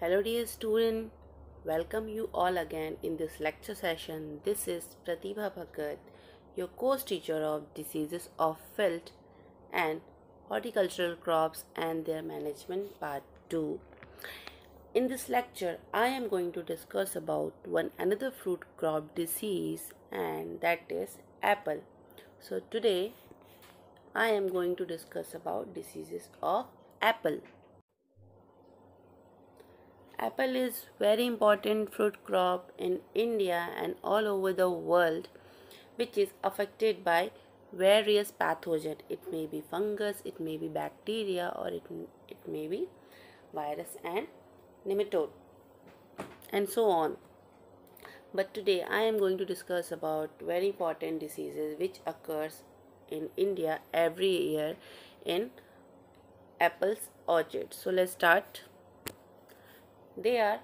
Hello dear student, welcome you all again in this lecture session. This is Pratibha Bhagat, your course teacher of diseases of field and horticultural crops and their management part 2. In this lecture, I am going to discuss about one another fruit crop disease and that is apple. So today I am going to discuss about diseases of apple. Apple is very important fruit crop in India and all over the world which is affected by various pathogen it may be fungus it may be bacteria or it, it may be virus and nematode and so on but today i am going to discuss about very important diseases which occurs in india every year in apples orchard so let's start they are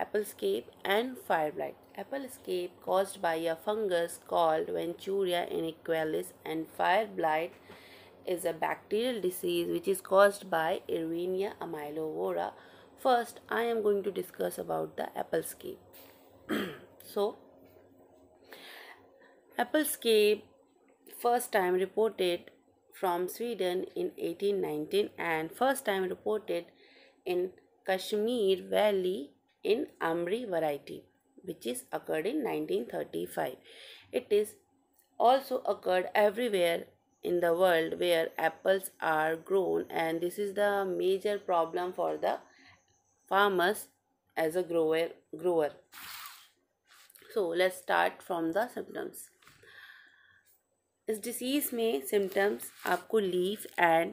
apple scape and fire blight. Apple scape caused by a fungus called Venturia iniqualis and fire blight is a bacterial disease which is caused by Irvenia amylovora. First, I am going to discuss about the apple scape. so, apple scape first time reported from Sweden in 1819 and first time reported in Kashmir Valley in Amri variety which is occurred in 1935. It is also occurred everywhere in the world where apples are grown and this is the major problem for the farmers as a grower grower so let's start from the symptoms इस disease में symptoms आपको leaf and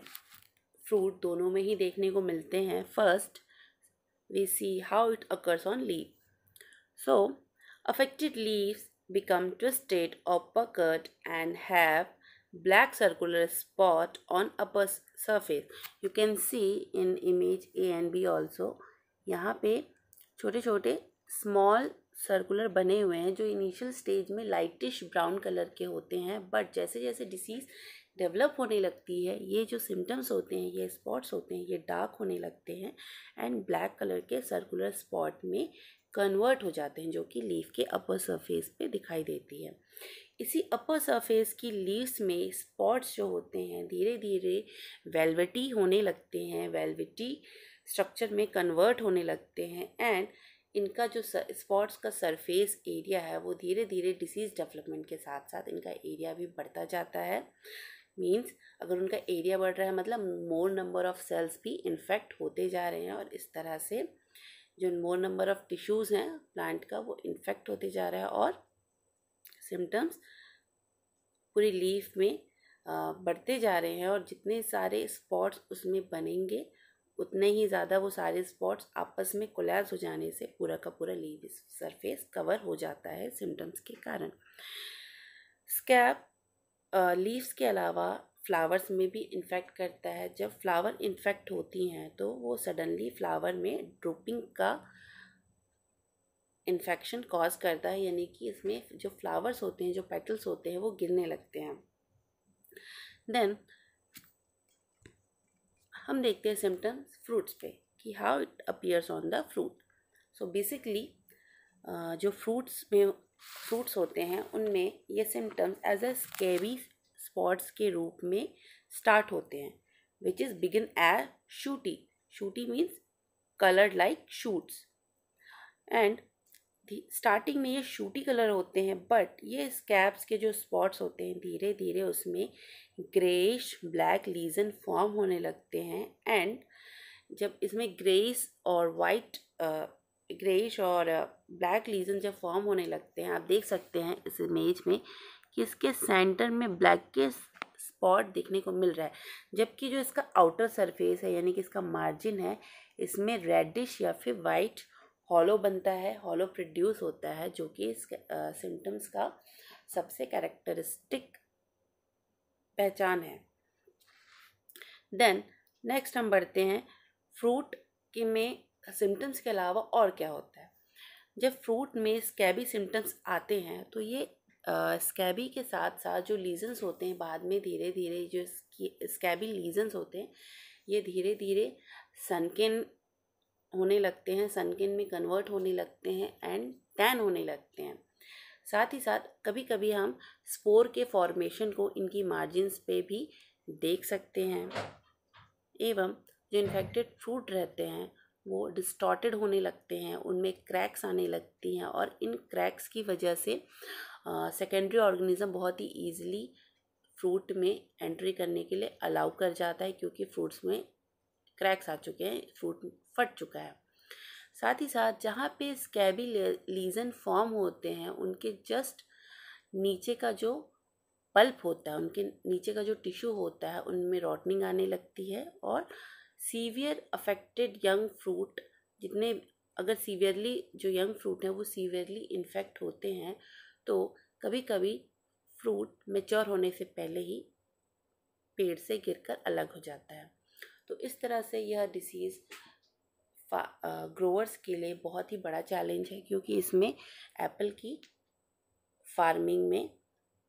fruit दोनों में ही देखने को मिलते हैं first we see how it occurs on leaf. So, affected leaves become twisted or puckered and have black circular spot on upper surface. You can see in image A and B also. यहाँ पे छोटे छोटे small circular बने हुए हैं जो initial stage में lightish brown colour के होते हैं बट जैसे जैसे डिसीज़ डेवलप होने लगती है ये जो सिम्टम्स होते हैं ये स्पॉट्स होते हैं ये डार्क होने लगते हैं एंड ब्लैक कलर के सर्कुलर स्पॉट में कन्वर्ट हो जाते हैं जो कि लीफ के अपर सरफेस पे दिखाई देती है इसी अपर सरफेस की लीव्स में स्पॉट्स जो होते हैं धीरे धीरे वेलवेटी होने लगते हैं वेलवेटी स्ट्रक्चर में कन्वर्ट होने लगते हैं एंड इनका जो स्पॉट्स का सरफेस एरिया है वो धीरे धीरे डिसीज़ डेवलपमेंट के साथ साथ इनका एरिया भी बढ़ता जाता है मीन्स अगर उनका एरिया बढ़ रहा है मतलब मोर नंबर ऑफ सेल्स भी इन्फेक्ट होते जा रहे हैं और इस तरह से जो मोर नंबर ऑफ टिश्यूज़ हैं प्लांट का वो इन्फेक्ट होते जा रहा है और सिम्टम्स पूरी लीफ में बढ़ते जा रहे हैं और जितने सारे स्पॉट्स उसमें बनेंगे उतने ही ज़्यादा वो सारे स्पॉट्स आपस में कोलैस हो जाने से पूरा का पूरा लीव सरफेस कवर हो जाता है सिम्टम्स के कारण स्कैब लीव्स के अलावा फ्लावर्स में भी इन्फेक्ट करता है जब फ्लावर इन्फेक्ट होती हैं तो वो सडनली फ्लावर में ड्रोपिंग का इन्फेक्शन कॉज करता है यानी कि इसमें जो फ्लावर्स होते हैं जो पेटल्स होते हैं वो गिरने लगते हैं देन हम देखते हैं सिम्टम्स फ्रूट्स पे कि how it appears on the fruit so basically जो फ्रूट्स में फ्रूट्स होते हैं उनमें ये symptoms as a scabby spots के रूप में स्टार्ट होते हैं which is begin a sooty sooty means coloured like soots and starting में ये शूटी कलर होते हैं बट ये स्कैब्स के जो स्पॉट्स होते हैं धीरे धीरे उसमें ग्रेश ब्लैक लीजन फॉर्म होने लगते हैं एंड जब इसमें ग्रेस और वाइट ग्रेइश और ब्लैक लीजन जब फॉर्म होने लगते हैं आप देख सकते हैं इस इमेज में कि इसके सेंटर में ब्लैक के स्पॉट देखने को मिल रहा है जबकि जो इसका आउटर सरफेस है यानी कि इसका मार्जिन है इसमें रेडिश या फिर वाइट हॉलो बनता है हॉलो प्रोड्यूस होता है जो कि इस सिम्टम्स का सबसे कैरेक्टरिस्टिक पहचान है देन नेक्स्ट हम बढ़ते हैं फ्रूट के में सिम्टम्स के अलावा और क्या होता है जब फ्रूट में स्कैबी सिम्टम्स आते हैं तो ये स्कैबी के साथ साथ जो लीजन्स होते हैं बाद में धीरे धीरे जो स्कैबी लीजन्स होते हैं ये धीरे धीरे सनकिन होने लगते हैं सनकिन में कन्वर्ट होने लगते हैं एंड टैन होने लगते हैं साथ ही साथ कभी कभी हम स्पोर के फॉर्मेशन को इनकी मार्जिनस पे भी देख सकते हैं एवं जो इन्फेक्टेड फ्रूट रहते हैं वो डिस्टॉर्टेड होने लगते हैं उनमें क्रैक्स आने लगती हैं और इन क्रैक्स की वजह से सेकेंडरी ऑर्गेनिज़म बहुत ही ईजिली फ्रूट में एंट्री करने के लिए अलाउ कर जाता है क्योंकि फ्रूट्स में क्रैक्स आ चुके हैं फ्रूट फट चुका है साथ ही साथ जहाँ पे स्कैबी लीजन फॉर्म होते हैं उनके जस्ट नीचे का जो पल्प होता है उनके नीचे का जो टिश्यू होता है उनमें रॉटनिंग आने लगती है और सीवियर अफेक्टेड यंग फ्रूट जितने अगर सीवियरली जो यंग फ्रूट हैं वो सीवियरली इन्फेक्ट होते हैं तो कभी कभी फ्रूट मेच्योर होने से पहले ही पेड़ से गिरकर अलग हो जाता है तो इस तरह से यह डिसीज़ ग्रोअर्स के लिए बहुत ही बड़ा चैलेंज है क्योंकि इसमें एप्पल की फार्मिंग में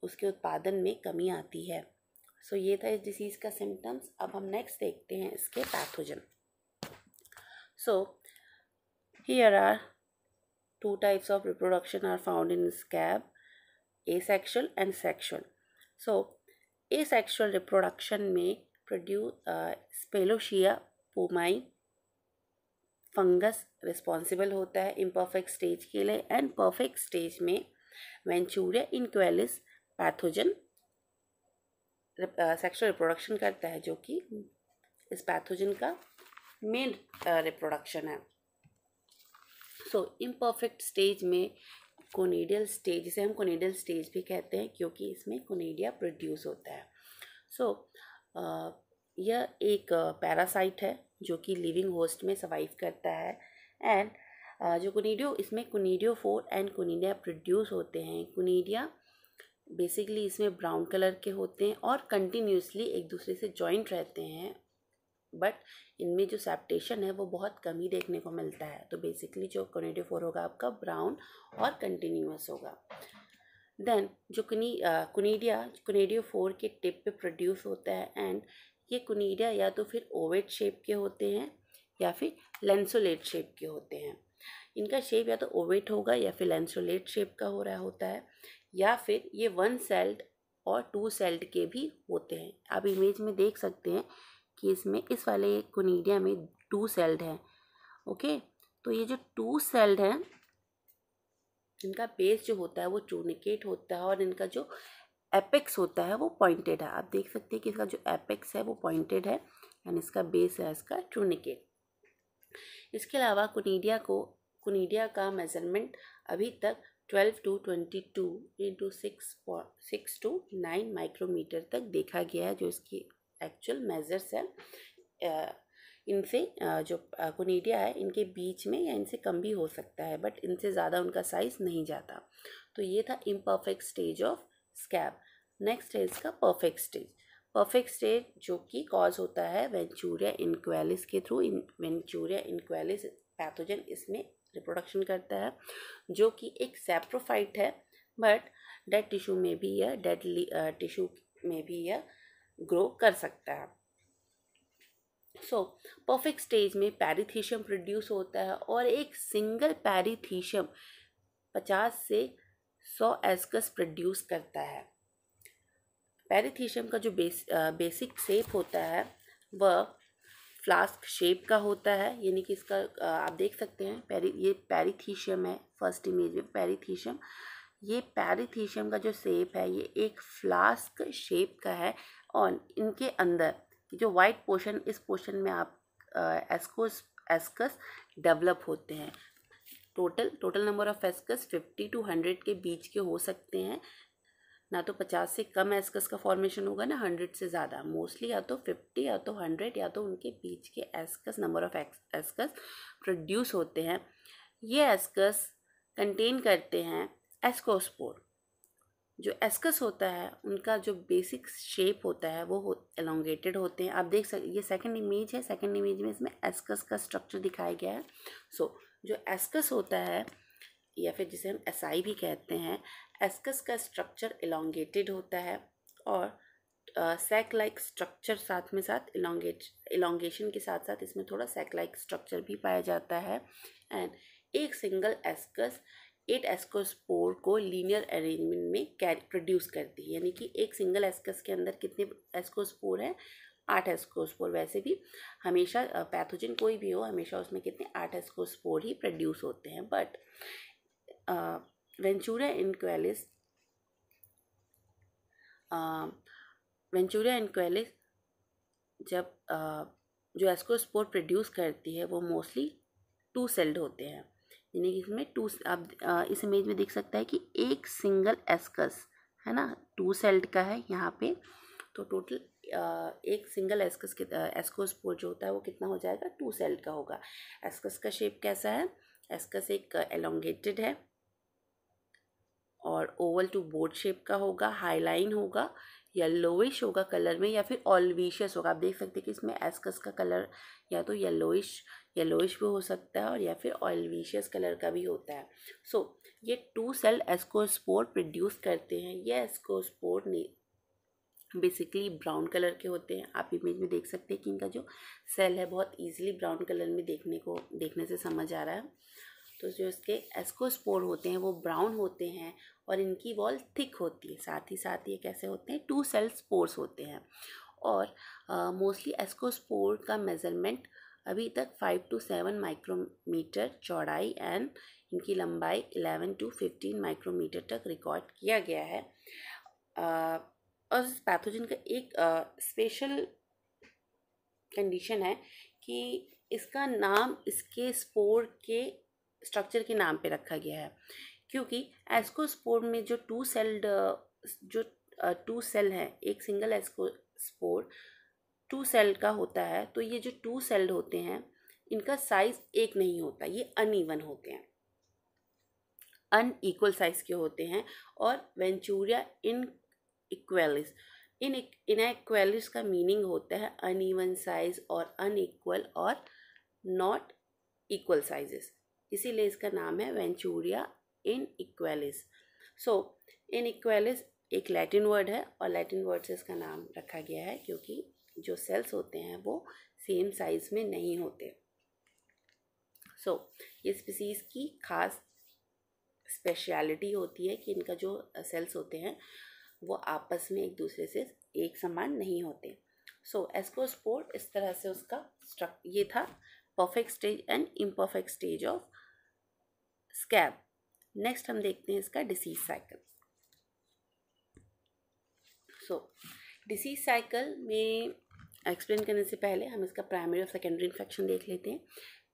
उसके उत्पादन में कमी आती है सो ये था इस डिसीज़ का सिम्टम्स अब हम नेक्स्ट देखते हैं इसके pathogen so here are two types of reproduction are found in scab a sexual and sexual so a sexual reproduction में प्रोड्यू स्पेलोशिया पोमाई फंगस रिस्पॉन्सिबल होता है इन परफेक्ट स्टेज के लिए एंड परफेक्ट स्टेज में Venturia inaequalis pathogen sexual reproduction uh, करता है जो कि इस पैथोजन का मेन रिप्रोडक्शन uh, है सो इम्परफेक्ट स्टेज में कोनेडियल स्टेज जिसे हम कोनेडियल स्टेज भी कहते हैं क्योंकि इसमें कोनेडिया प्रोड्यूस होता है सो so, uh, यह एक पैरासाइट है जो कि लिविंग होस्ट में सर्वाइव करता है एंड जो कुनीडियो इसमें conidiophore and conidia produce होते हैं कुनीडिया बेसिकली इसमें ब्राउन कलर के होते हैं और कंटिन्यूसली एक दूसरे से जॉइंट रहते हैं बट इनमें जो सेप्टेशन है वो बहुत कम ही देखने को मिलता है तो बेसिकली जो फोर होगा आपका ब्राउन और कंटिन्यूस होगा देन जो कुनी कुनीडिया फोर के टिप पे प्रोड्यूस होता है एंड ये कुनीडिया या तो फिर ओवेट शेप के होते हैं या फिर लेंसोलेट शेप के होते हैं इनका शेप या तो ओवेट होगा या फिर लेंसोलेट शेप का हो रहा होता है या फिर ये वन सेल्ड और टू सेल्ड के भी होते हैं आप इमेज में देख सकते हैं कि इसमें इस वाले कोनीडिया में टू सेल्ड है ओके तो ये जो टू सेल्ड है इनका बेस जो होता है वो चूनिकेट होता है और इनका जो एपेक्स होता है वो पॉइंटेड है आप देख सकते हैं कि इसका जो एपेक्स है वो पॉइंटेड है एंड इसका बेस है इसका चूनिकेट इसके अलावा कुनीडिया को कुनीडिया का मेजरमेंट अभी तक twelve to twenty two into six six to nine micrometre तक देखा गया है जो इसकी एक्चुअल मेजर्स है इनसे जो कोनेडिया है इनके बीच में या इनसे कम भी हो सकता है बट इनसे ज़्यादा उनका साइज़ नहीं जाता तो ये था imperfect stage of scab next है इसका परफेक्ट स्टेज परफेक्ट स्टेज जो कि कॉज होता है वेंचूरिया इनक्वेलिस के थ्रू वेंचूरिया इनक्वेलिस पैथोजन इसमें रिप्रोडक्शन करता है जो कि एक सेप्रोफाइट है बट डेड टिश्यू में भी यह डेड टिश्यू में भी यह ग्रो कर सकता है सो परफेक्ट स्टेज में पैरीथीशियम प्रोड्यूस होता है और एक सिंगल पैरीथीशियम पचास से सौ एस्कस प्रोड्यूस करता है पैरीथीशियम का जो बेस, बेसिक सेप होता है वह फ्लास्क शेप का होता है यानी कि इसका आप देख सकते हैं पेरी ये पैरीथीशियम है फर्स्ट इमेज में पैरीथीशियम ये पैरीथीशियम का जो शेप है ये एक फ्लास्क शेप का है और इनके अंदर जो वाइट पोर्शन इस पोर्शन में आप एस्कोस एस्कस डेवलप होते हैं total total number of ascus fifty to hundred के बीच के हो सकते हैं ना तो पचास से कम एस्कस का फॉर्मेशन होगा ना हंड्रेड से ज़्यादा मोस्टली या तो फिफ्टी या तो हंड्रेड या तो उनके बीच के ascus number of ascus produce होते हैं ये एस्कस कंटेन करते हैं एस्कोस्पोर जो एस्कस होता है उनका जो बेसिक शेप होता है वो हो, एलोंगेटेड होते हैं आप देख सकते ये सेकंड इमेज है सेकंड इमेज में इसमें एस्कस का स्ट्रक्चर दिखाया गया है सो so, जो एस्कस होता है या फिर जिसे हम एसआई भी कहते हैं एस्कस का स्ट्रक्चर इलांगेटेड होता है और सैक लाइक स्ट्रक्चर साथ में साथ इलांगेट इलांगेशन के साथ साथ इसमें थोड़ा सैक लाइक स्ट्रक्चर भी पाया जाता है एंड एक सिंगल एस्कस एट एस्कोस्पोर को लीनियर अरेंजमेंट में कैर प्रोड्यूस करती है यानी कि एक सिंगल एस्कस के अंदर कितने एस्कोस्पोर हैं आठ एस्कोस्पोर वैसे भी हमेशा पैथोजन कोई भी हो हमेशा उसमें कितने आठ एस्कोस्पोर ही प्रोड्यूस होते हैं बट वेंचूरिया इनक्वेलिस वेंचूरिया वेंचूरा जब uh, जो एस्कोस्पोर प्रोड्यूस करती है वो मोस्टली टू सेल्ड होते हैं यानी कि इसमें टू आप ah, इस इमेज में देख सकता है कि एक सिंगल एस्कस है ना टू सेल्ड का है यहाँ पे तो टोटल ah, एक सिंगल एस्कस के एस्कोस्पोर जो होता है वो कितना हो जाएगा टू सेल्ड का होगा एस्कस का शेप कैसा है एस्कस एक एलोंगेटेड है और ओवल टू बोर्ड शेप का होगा हाईलाइन होगा येल्लोइश होगा कलर में या फिर ऑलविशियस होगा आप देख सकते हैं कि इसमें एस्कस का कलर या तो येल्लोइश येलोइश भी हो सकता है और या फिर ऑयलविशियस कलर का भी होता है सो so, ये टू सेल एस्कोस्पोर प्रोड्यूस करते हैं ये एस्कोस्पोर ने बेसिकली ब्राउन कलर के होते हैं आप इमेज में देख सकते हैं कि इनका जो सेल है बहुत ईजिली ब्राउन कलर में देखने को देखने से समझ आ रहा है तो जो इसके एस्कोस्पोर होते हैं वो ब्राउन होते हैं और इनकी वॉल थिक होती है साथ ही साथ ये कैसे होते हैं टू सेल स्पोर्स होते हैं और मोस्टली एस्कोस्पोर का मेज़रमेंट अभी तक फाइव टू सेवन माइक्रोमीटर चौड़ाई एंड इनकी लंबाई एलेवन टू फिफ्टीन माइक्रोमीटर तक रिकॉर्ड किया गया है आ, और पैथोजिन पैथोजन का एक आ, स्पेशल कंडीशन है कि इसका नाम इसके स्पोर के स्ट्रक्चर के नाम पे रखा गया है क्योंकि एस्कोस्पोर में जो टू सेल्ड जो टू सेल है एक सिंगल एस्कोस्पोर टू सेल का होता है तो ये जो टू सेल्ड होते हैं इनका साइज एक नहीं होता ये अनइवन होते हैं अन इक्वल साइज के होते हैं और वेंचूरिया इन इक्वेलिस इन इन एक्वेलिस का मीनिंग होता है अनइवन साइज और अनइक्वल और नॉट इक्वल साइजेस इसीलिए इसका नाम है वेंचूरिया इन इक्वेलिस सो इन इक्वेलिस एक लैटिन वर्ड है और लैटिन वर्ड से इसका नाम रखा गया है क्योंकि जो सेल्स होते हैं वो सेम साइज में नहीं होते सो so, ये स्पीसीज़ की खास स्पेशलिटी होती है कि इनका जो सेल्स होते हैं वो आपस में एक दूसरे से एक समान नहीं होते सो so, एस्कोस्पोर इस तरह से उसका स्ट्रक ये था perfect stage and imperfect stage of scab next हम देखते हैं इसका disease cycle so disease cycle में एक्सप्लेन करने से पहले हम इसका प्राइमरी और सेकेंडरी इन्फेक्शन देख लेते हैं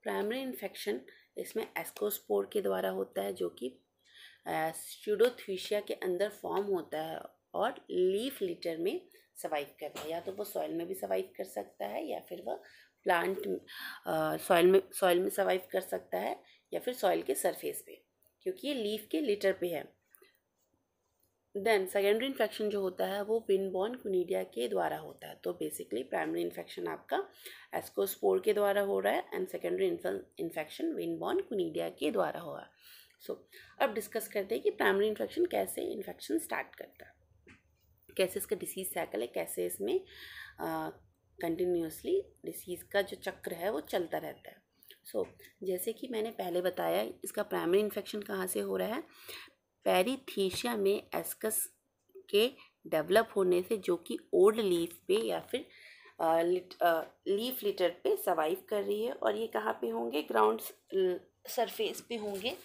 प्राइमरी इन्फेक्शन इसमें एस्कोस्पोर के द्वारा होता है जो कि स्टूडोथ्यूशिया के अंदर फॉर्म होता है और लीफ लीटर में सर्वाइव करता है या तो वो सॉइल में भी सर्वाइव कर सकता है या फिर वह प्लांट सॉइल में सॉइल में सर्वाइव कर सकता है या फिर सॉइल के सरफेस पे क्योंकि ये लीफ के लेटर पे है देन सेकेंडरी इन्फेक्शन जो होता है वो विनबॉर्न कुनीडिया के द्वारा होता है तो बेसिकली प्राइमरी इन्फेक्शन आपका एस्कोस्पोर के द्वारा हो रहा है and secondary infection windborne conidia के द्वारा हो रहा है सो so, अब डिस्कस करते हैं कि प्राइमरी इन्फेक्शन कैसे इन्फेक्शन स्टार्ट करता है कैसे इसका डिसीज साइकिल है कैसे इसमें कंटिन्यूसली डिसीज़ का जो चक्र है वो चलता रहता है सो so, जैसे कि मैंने पहले बताया इसका प्राइमरी इन्फेक्शन कहाँ से हो रहा है पैरीथीशिया में एस्कस के डेवलप होने से जो कि ओल्ड लीफ पे या फिर आ, लिट, आ, लीफ लिटर पे सर्वाइव कर रही है और ये कहाँ पे होंगे ग्राउंड सरफेस पे होंगे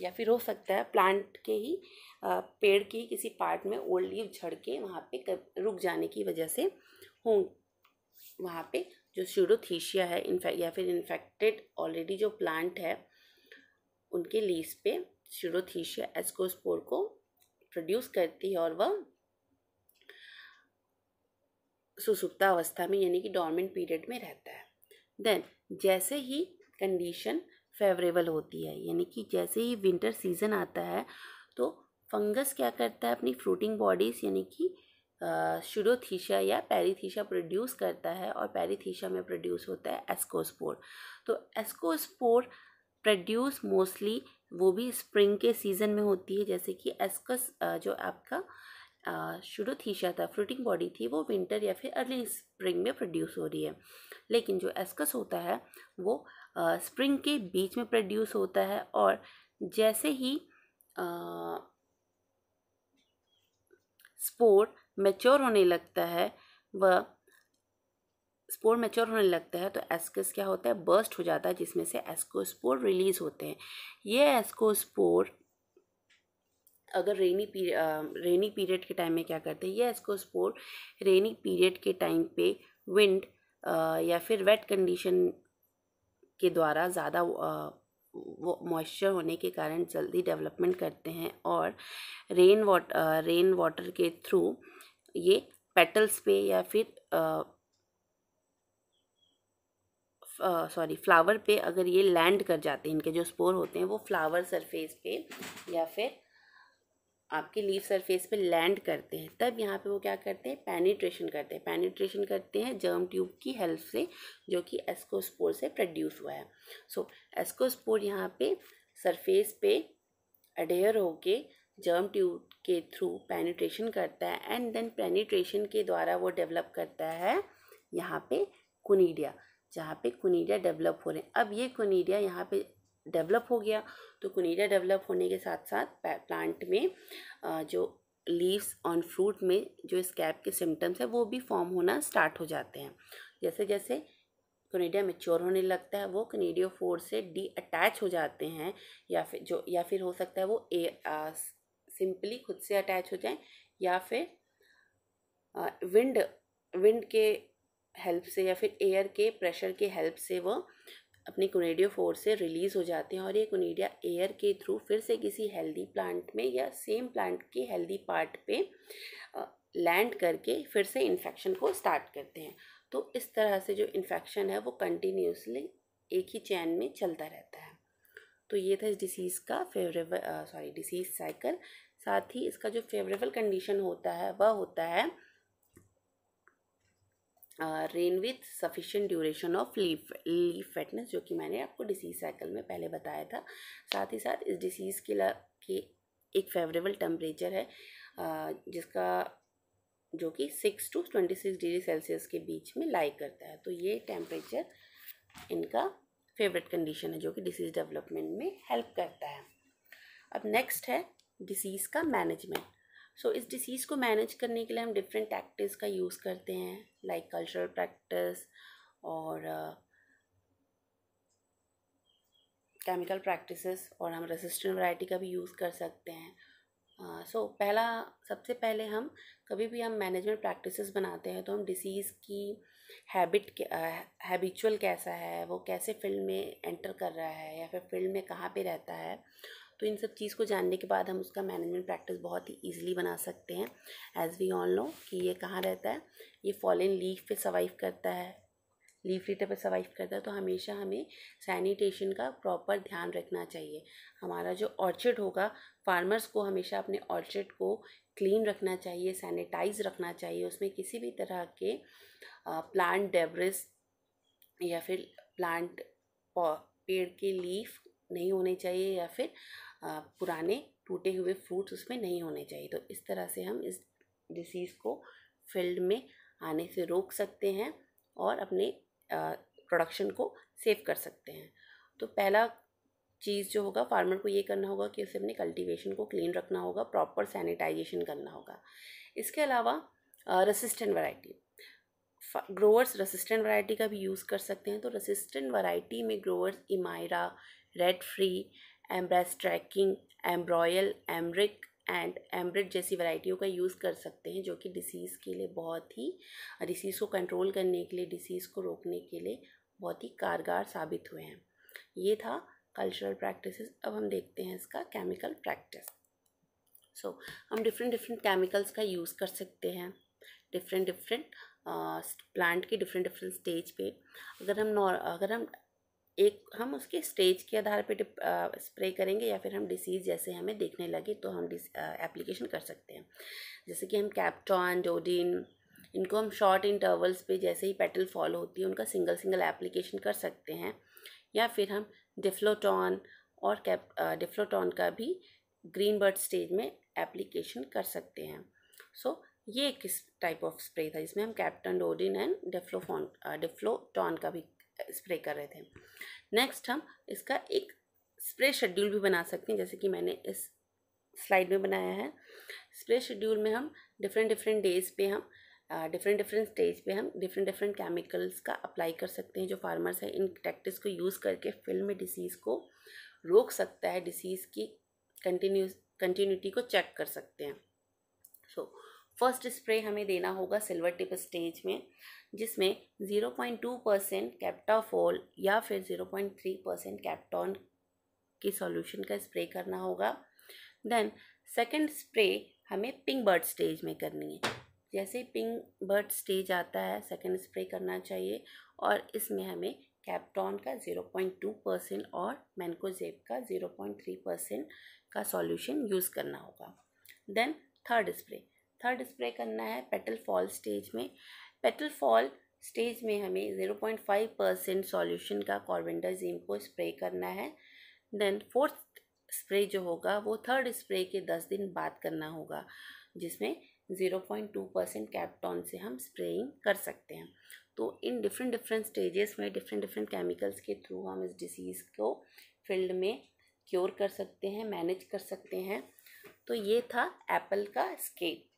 या फिर हो सकता है प्लांट के ही आ, पेड़ के किसी पार्ट में ओल्ड लीफ झड़ के वहाँ पे कर, रुक जाने की वजह से हों वहाँ पे जो स्यूडोथीशिया है इन्फेक्ट या फिर इन्फेक्टेड ऑलरेडी जो प्लांट है उनके लीस पे स्यूडोथीशिया एस्कोस्पोर को प्रोड्यूस करती है और वह सुसुप्ता अवस्था में यानी कि डॉर्मेंट पीरियड में रहता है देन जैसे ही कंडीशन फेवरेबल होती है यानी कि जैसे ही विंटर सीजन आता है तो फंगस क्या करता है अपनी फ्रूटिंग बॉडीज़ यानी कि शुरोथीशा या पैरीथीशा प्रोड्यूस करता है और पैरीथीशा में प्रोड्यूस होता है एस्कोस्पोर तो एस्कोस्पोर प्रोड्यूस मोस्टली वो भी स्प्रिंग के सीज़न में होती है जैसे कि एस्कस जो आपका शुरोथीशा था फ्रूटिंग बॉडी थी वो विंटर या फिर अर्ली स्प्रिंग में प्रोड्यूस हो रही है लेकिन जो एस्कस होता है वो स्प्रिंग के बीच में प्रोड्यूस होता है और जैसे ही स्पोर्ट मेच्योर होने लगता है वह स्पोर मेच्योर होने लगता है तो एस्कस क्या होता है बर्स्ट हो जाता है जिसमें से एस्कोस्पोर रिलीज होते हैं ये एस्कोस्पोर अगर रेनी पीरियड रेनी पीरियड के टाइम में क्या करते हैं ये एस्कोस्पोर रेनी पीरियड के टाइम पे विंड या फिर वेट कंडीशन के द्वारा ज़्यादा वो मॉइस्चर होने के कारण जल्दी डेवलपमेंट करते हैं और रेन वाटर रेन वाटर के थ्रू ये पेटल्स पे या फिर सॉरी फ्लावर पे अगर ये लैंड कर जाते हैं इनके जो स्पोर होते हैं वो फ्लावर सरफेस पे या फिर आपके लीव सरफेस पे लैंड करते हैं तब यहाँ पे वो क्या करते हैं पैनिट्रेशन करते हैं पैनिट्रेशन करते हैं जर्म ट्यूब की हेल्प से जो कि एस्कोस्पोर से प्रोड्यूस हुआ है सो so, एस्कोस्पोर यहाँ पे सरफेस पे अडेयर होके जर्म ट्यूब के थ्रू पेनिट्रेशन करता है एंड देन पेनिट्रेशन के द्वारा वो डेवलप करता है यहाँ पे कुनीडिया जहाँ पे कुनीडिया डेवलप हो रहे हैं अब ये कुनीडिया यहाँ पे डेवलप हो गया तो कुनीडिया डेवलप होने के साथ साथ प्लांट में जो लीव्स ऑन फ्रूट में जो स्कैप के सिम्टम्स है वो भी फॉर्म होना स्टार्ट हो जाते हैं जैसे जैसे कनेडिया मेच्योर होने लगता है वो कनेडियो फोर से डी अटैच हो जाते हैं या फिर जो या फिर हो सकता है वो ए सिंपली खुद से अटैच हो जाएं या फिर विंड विंड के हेल्प से या फिर एयर के प्रेशर के हेल्प से वो अपनी कुनेडियो फोर से रिलीज़ हो जाते हैं और ये कुनेडिया एयर के थ्रू फिर से किसी हेल्दी प्लांट में या सेम प्लांट के हेल्दी पार्ट पे लैंड करके फिर से इन्फेक्शन को स्टार्ट करते हैं तो इस तरह से जो इन्फेक्शन है वो कंटिन्यूसली एक ही चैन में चलता रहता है तो ये था इस डिसीज़ का फेवरेबल सॉरी डिसीज़ साइकिल साथ ही इसका जो फेवरेबल कंडीशन होता है वह होता है rain with sufficient duration of leaf leaf wetness जो कि मैंने आपको डिसीज साइकिल में पहले बताया था साथ ही साथ इस डिसीज़ के ला के एक फेवरेबल टेम्परेचर है uh, जिसका जो कि six to twenty six degree Celsius के बीच में लाइक करता है तो ये टेम्परेचर इनका फेवरेट कंडीशन है जो कि डिसीज़ डेवलपमेंट में हेल्प करता है अब नेक्स्ट है डिसीज़ का मैनेजमेंट सो इस डिसीज़ को मैनेज करने के लिए हम डिफरेंट टैक्टिस का यूज़ करते हैं लाइक कल्चरल प्रैक्टिस और केमिकल uh, प्रैक्टिसेस और हम रेसिस्टेंट वैरायटी का भी यूज़ कर सकते हैं सो uh, so, पहला सबसे पहले हम कभी भी हम मैनेजमेंट प्रैक्टिसेस बनाते हैं तो हम डिसीज़ की हैबिट हैबिचुअल uh, कैसा है वो कैसे फील्ड में एंटर कर रहा है या फिर फील्ड में कहाँ पे रहता है तो इन सब चीज़ को जानने के बाद हम उसका मैनेजमेंट प्रैक्टिस बहुत ही ईजिली बना सकते हैं एज़ वी ऑल नो कि ये कहाँ रहता है ये फॉलन लीफ पे सर्वाइव करता है लीफ लीटर पर सर्वाइव करता है तो हमेशा हमें सैनिटेशन का प्रॉपर ध्यान रखना चाहिए हमारा जो ऑर्चिड होगा फार्मर्स को हमेशा अपने ऑर्चिड को क्लीन रखना चाहिए सैनिटाइज रखना चाहिए उसमें किसी भी तरह के प्लांट डेब्रिस या फिर प्लांट पेड़ के लीफ नहीं होने चाहिए या फिर पुराने टूटे हुए फ्रूट्स उसमें नहीं होने चाहिए तो इस तरह से हम इस डिसीज़ को फील्ड में आने से रोक सकते हैं और अपने प्रोडक्शन को सेव कर सकते हैं तो पहला चीज़ जो होगा फार्मर को ये करना होगा कि उसे अपने कल्टीवेशन को क्लीन रखना होगा प्रॉपर सैनिटाइजेशन करना होगा इसके अलावा resistant variety growers resistant variety का भी यूज़ कर सकते हैं तो रसिस्टेंट वैरायटी में ग्रोवर्स इमायरा रेड फ्री एम्ब्रेस ट्रैकिंग एम्ब्रॉयल एम्ब्रिक एंड एम्ब्रिड जैसी वैरायटियों का यूज़ कर सकते हैं जो कि डिसीज़ के लिए बहुत ही डिसीज़ को कंट्रोल करने के लिए डिसीज़ को रोकने के लिए बहुत ही कारगर साबित हुए हैं ये था कल्चरल प्रैक्टिसेस अब हम देखते हैं इसका केमिकल प्रैक्टिस सो so, हम डिफरेंट डिफरेंट केमिकल्स का यूज़ कर सकते हैं डिफरेंट डिफरेंट प्लांट के डिफरेंट डिफरेंट स्टेज पे अगर हम नॉर अगर हम एक हम उसके स्टेज के आधार पर स्प्रे करेंगे या फिर हम डिसीज़ जैसे हमें देखने लगे तो हम डिस एप्लीकेशन कर सकते हैं जैसे कि हम कैप्टॉन डोडिन इनको हम शॉर्ट इंटरवल्स पे जैसे ही पेटल फॉल होती है उनका सिंगल सिंगल एप्लीकेशन कर सकते हैं या फिर हम डिफ्लोटॉन और कैप डिफ्लोटॉन का भी ग्रीन बर्ड स्टेज में एप्लीकेशन कर सकते हैं सो so, ये एक टाइप ऑफ स्प्रे था जिसमें हम कैप्टन डोडिन एंड डिफ्लोफॉन डिफ्लोटॉन का भी स्प्रे कर रहे थे नेक्स्ट हम इसका एक स्प्रे शेड्यूल भी बना सकते हैं जैसे कि मैंने इस स्लाइड में बनाया है स्प्रे शेड्यूल में हम डिफरेंट डिफरेंट डेज पे हम डिफरेंट डिफरेंट स्टेज पे हम डिफरेंट डिफरेंट केमिकल्स का अप्लाई कर सकते हैं जो फार्मर्स हैं इन प्रैक्टिस को यूज़ करके फिल्म में डिसीज़ को रोक सकता है डिसीज़ की कंटिन्यू कंटिन्यूटी को चेक कर सकते हैं सो so, फर्स्ट स्प्रे हमें देना होगा सिल्वर टिप स्टेज में जिसमें 0.2 परसेंट कैप्टाफोल या फिर 0.3 परसेंट कैप्टॉन के सॉल्यूशन का स्प्रे करना होगा देन सेकंड स्प्रे हमें पिंक बर्ड स्टेज में करनी है जैसे पिंक बर्ड स्टेज आता है सेकंड स्प्रे करना चाहिए और इसमें हमें कैप्टॉन का ज़ीरो पॉइंट टू परसेंट और मैनकोजेब का ज़ीरो पॉइंट थ्री परसेंट का सॉल्यूशन यूज़ करना होगा then third spray third spray करना है पेटल फॉल स्टेज में पेटल फॉल स्टेज में हमें zero point five percent solution का कॉर्बेंडाजीम को स्प्रे करना है देन फोर्थ स्प्रे जो होगा वो थर्ड स्प्रे के दस दिन बाद करना होगा जिसमें zero point two percent captan से हम स्प्रेइंग कर सकते हैं तो इन डिफरेंट डिफरेंट स्टेजेस में डिफरेंट डिफरेंट केमिकल्स के थ्रू हम इस डिसीज़ को फील्ड में क्योर कर सकते हैं मैनेज कर सकते हैं तो ये था एप्पल का स्केप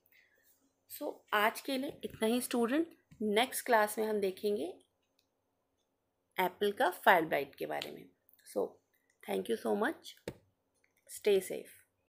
सो so, आज के लिए इतना ही स्टूडेंट नेक्स्ट क्लास में हम देखेंगे एप्पल का फायर ब्राइट के बारे में so thank you so much stay safe